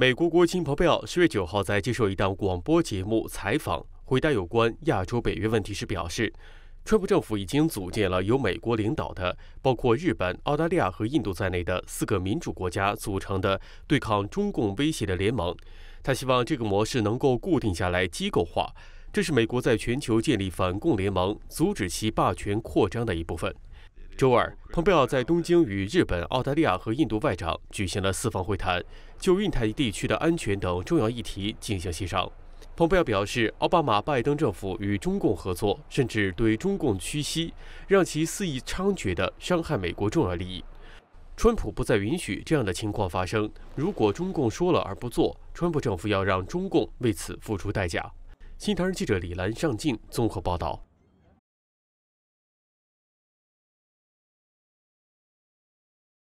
美国国务卿蓬佩奥十月九号在接受一档广播节目采访，回答有关亚洲北约问题时表示，川普政府已经组建了由美国领导的，包括日本、澳大利亚和印度在内的四个民主国家组成的对抗中共威胁的联盟。他希望这个模式能够固定下来、机构化，这是美国在全球建立反共联盟、阻止其霸权扩张的一部分。周二，蓬佩奥在东京与日本、澳大利亚和印度外长举行了四方会谈，就印太地区的安全等重要议题进行协商。蓬佩奥表示，奥巴马、拜登政府与中共合作，甚至对中共屈膝，让其肆意猖獗地伤害美国重要利益。川普不再允许这样的情况发生。如果中共说了而不做，川普政府要让中共为此付出代价。新唐人记者李兰上镜综合报道。